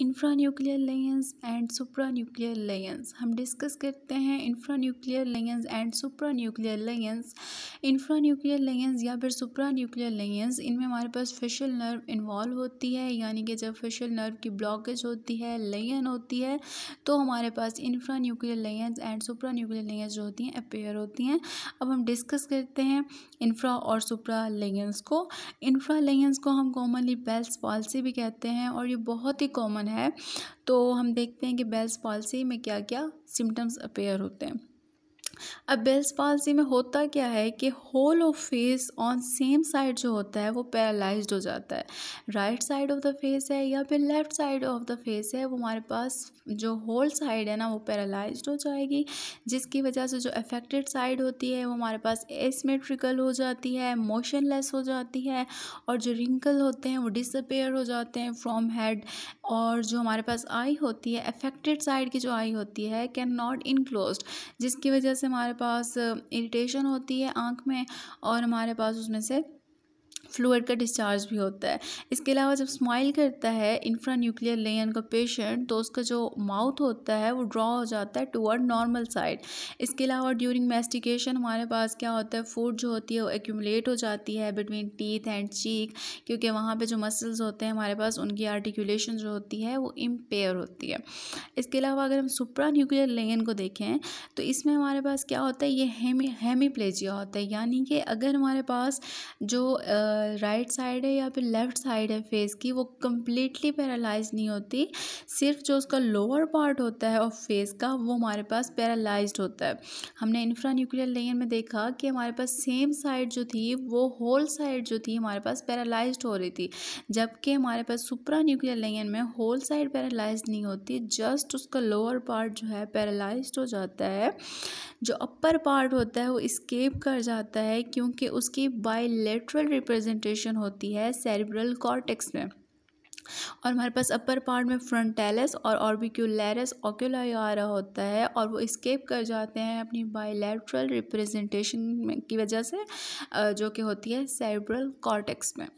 infra nuclear lens and supra nuclear lens हम discuss करते हैं infra nuclear lens and supra nuclear lens infra nuclear lens या फिर सुप्रा nuclear lens इनमें हमारे पास फेशियल नर्व इन्वॉल्व होती है यानी कि जब फेशियल नर्व की ब्लॉकेज होती है लेयन होती है तो हमारे पास infra nuclear lens and supra nuclear lens जो होती हैं अपेयर होती हैं अब हम डिस्कस करते हैं इंफ्रा और सुप्रा लेंस को इंफ्रा लेंस को हम कॉमनली बेल्स पॉलिसी भी कहते हैं और ये बहुत ही कॉमन है तो हम देखते हैं कि बेल्स पॉलिसी में क्या क्या सिम्टम्स अपेयर होते हैं अब बेल्स पालसी में होता क्या है कि whole of face on same side जो होता है वो पैरालाइज हो जाता है right side of the face है या फिर left side of the face है वो हमारे पास जो होल साइड है ना वो पैरालाइज हो जाएगी जिसकी वजह से जो अफेक्टेड साइड होती है वो हमारे पास एसमेट्रिकल हो जाती है मोशनलेस हो जाती है और जो रिंकल होते हैं वो डिसअपेयर हो जाते हैं फ्रॉम हेड और जो हमारे पास आई होती है अफेक्टेड साइड की जो आई होती है कैन नॉट इनक्लोज जिसकी वजह से हमारे पास इरिटेशन होती है आँख में और हमारे पास उसमें से फ्लूड का डिस्चार्ज भी होता है इसके अलावा जब स्माइल करता है इंफ्रा न्यूक्लियर लेन का पेशेंट तो उसका जो माउथ होता है वो ड्रॉ हो जाता है टूअर्ड नॉर्मल साइड इसके अलावा ड्यूरिंग मेस्टिकेशन हमारे पास क्या होता है फूड जो होती है वो एक्यूमलेट हो जाती है बिटवीन टीथ एंड चीक क्योंकि वहाँ पर जो मसल्स होते हैं हमारे पास उनकी आर्टिकुलेशन जो होती है वो इम्पेयर होती है इसके अलावा अगर हम सुप्रा न्यूक्लियर लेन को देखें तो इसमें हमारे पास क्या होता है ये हेमी हेमीप्लेजिया होता है यानी कि अगर हमारे पास जो आ, राइट साइड है या फिर लेफ़्ट साइड है फेस की वो कम्प्लीटली पैरालाइज नहीं होती सिर्फ जो उसका लोअर पार्ट होता है ऑफ फेस का वो हमारे पास पैरालाइज होता है हमने इंफ्रा न्यूक्लियर लेयर में देखा कि हमारे पास सेम साइड जो थी वो होल साइड जो थी हमारे पास पैरालाइज हो रही थी जबकि हमारे पास सुपरा न्यूक्लियर लेयर में होल साइड पैरालाइज नहीं होती जस्ट उसका लोअर पार्ट जो है पैरालाइज हो जाता है जो अपर पार्ट होता है वो स्केप कर जाता है क्योंकि उसकी बायोलेटरल रिप्रेजेंट कंसंट्रेशन होती है सेरिब्रल कॉर्टेक्स में और हमारे पास अपर पार्ट में फ्रंटेलस और ऑर्बिक्यूलरस ओक्यूलारा होता है और वो इस्केप कर जाते हैं अपनी बायोलेट्रल रिप्रेजेंटेशन की वजह से जो कि होती है सेरिब्रल कॉर्टेक्स में